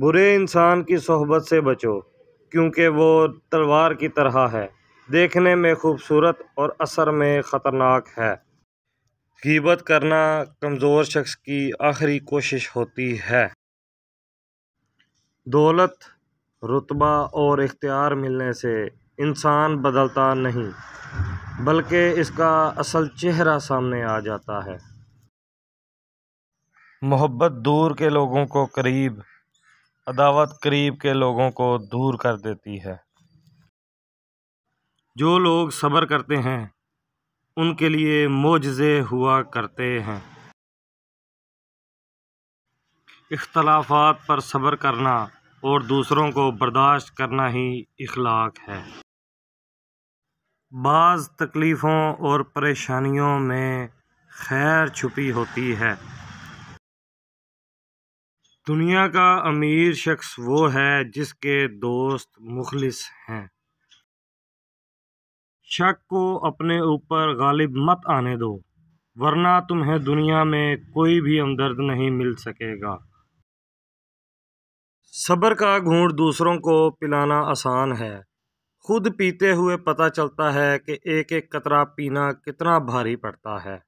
बुरे इंसान की सोहबत से बचो क्योंकि वो तलवार की तरह है देखने में खूबसूरत और असर में ख़तरनाक है गीबत करना कमज़ोर शख्स की आखिरी कोशिश होती है दौलत रुतबा और इख्तियार मिलने से इंसान बदलता नहीं बल्कि इसका असल चेहरा सामने आ जाता है मोहब्बत दूर के लोगों को करीब अदावत करीब के लोगों को दूर कर देती है जो लोग सब्र करते हैं उनके लिए मोजे हुआ करते हैं इख्तलाफात पर सब्र करना और दूसरों को बर्दाश्त करना ही इखलाक है बाज़ तकलीफ़ों और परेशानियों में खैर छुपी होती है दुनिया का अमीर शख्स वो है जिसके दोस्त मुखलिस हैं शक को अपने ऊपर गालिब मत आने दो वरना तुम्हें दुनिया में कोई भी हमदर्द नहीं मिल सकेगा सब्र का घूंट दूसरों को पिलाना आसान है खुद पीते हुए पता चलता है कि एक एक कतरा पीना कितना भारी पड़ता है